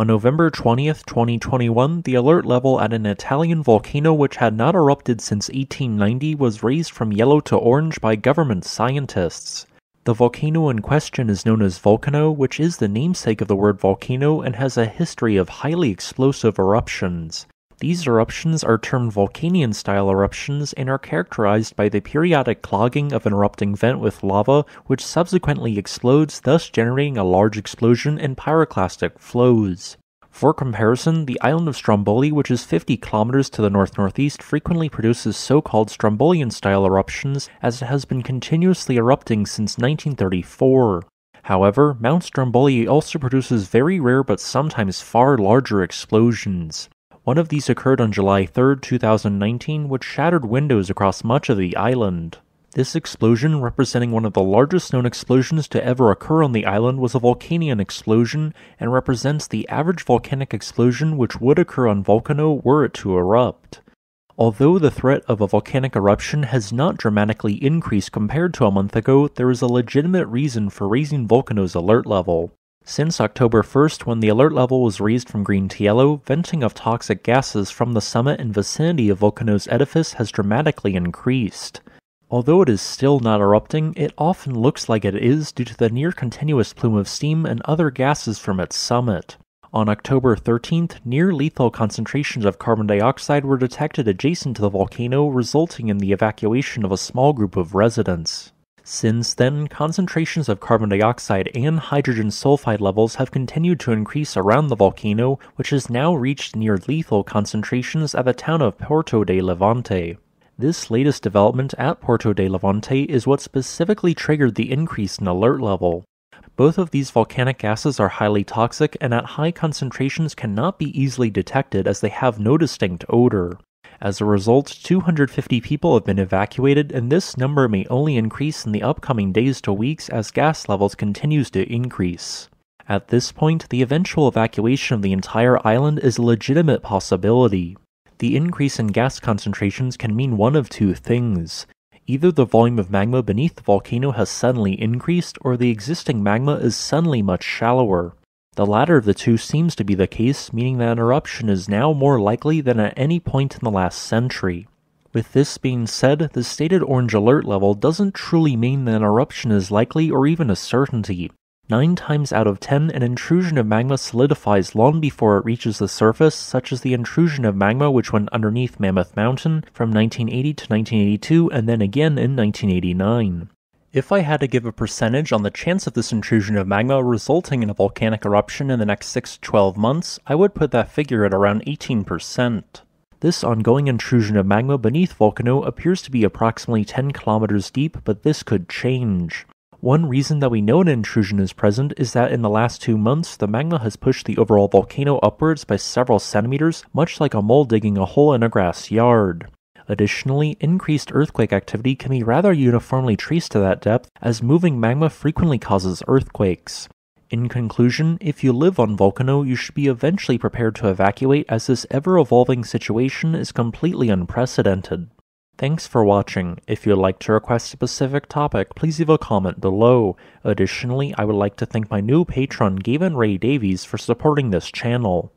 On November 20th, 2021, the alert level at an Italian volcano which had not erupted since 1890 was raised from yellow to orange by government scientists. The volcano in question is known as Volcano, which is the namesake of the word volcano and has a history of highly explosive eruptions. These eruptions are termed Vulcanian-style eruptions and are characterized by the periodic clogging of an erupting vent with lava, which subsequently explodes, thus generating a large explosion and pyroclastic flows. For comparison, the island of Stromboli, which is 50 kilometers to the north northeast, frequently produces so called Strombolian style eruptions, as it has been continuously erupting since 1934. However, Mount Stromboli also produces very rare but sometimes far larger explosions. One of these occurred on July 3, 2019, which shattered windows across much of the island. This explosion, representing one of the largest known explosions to ever occur on the island, was a Vulcanian explosion and represents the average volcanic explosion which would occur on Volcano were it to erupt. Although the threat of a volcanic eruption has not dramatically increased compared to a month ago, there is a legitimate reason for raising Volcano's alert level. Since October 1st, when the alert level was raised from green to yellow, venting of toxic gases from the summit and vicinity of Volcano's edifice has dramatically increased. Although it is still not erupting, it often looks like it is due to the near continuous plume of steam and other gases from its summit. On October 13th, near lethal concentrations of carbon dioxide were detected adjacent to the volcano, resulting in the evacuation of a small group of residents. Since then, concentrations of carbon dioxide and hydrogen sulfide levels have continued to increase around the volcano, which has now reached near lethal concentrations at the town of Porto de Levante. This latest development at Porto de Levante is what specifically triggered the increase in alert level. Both of these volcanic gases are highly toxic and at high concentrations cannot be easily detected as they have no distinct odor. As a result, 250 people have been evacuated, and this number may only increase in the upcoming days to weeks as gas levels continues to increase. At this point, the eventual evacuation of the entire island is a legitimate possibility. The increase in gas concentrations can mean one of two things. Either the volume of magma beneath the volcano has suddenly increased, or the existing magma is suddenly much shallower. The latter of the two seems to be the case, meaning that an eruption is now more likely than at any point in the last century. With this being said, the stated orange alert level doesn't truly mean that an eruption is likely or even a certainty. Nine times out of ten, an intrusion of magma solidifies long before it reaches the surface, such as the intrusion of magma which went underneath Mammoth Mountain from 1980 to 1982 and then again in 1989. If I had to give a percentage on the chance of this intrusion of magma resulting in a volcanic eruption in the next 6 to 12 months, I would put that figure at around 18%. This ongoing intrusion of magma beneath Volcano appears to be approximately 10 kilometers deep, but this could change. One reason that we know an intrusion is present is that in the last two months, the magma has pushed the overall volcano upwards by several centimeters, much like a mole digging a hole in a grass yard. Additionally, increased earthquake activity can be rather uniformly traced to that depth, as moving magma frequently causes earthquakes. In conclusion, if you live on Volcano, you should be eventually prepared to evacuate as this ever evolving situation is completely unprecedented. Thanks for watching. If you'd like to request a specific topic, please leave a comment below. Additionally, I would like to thank my new patron, Gavin Ray Davies, for supporting this channel.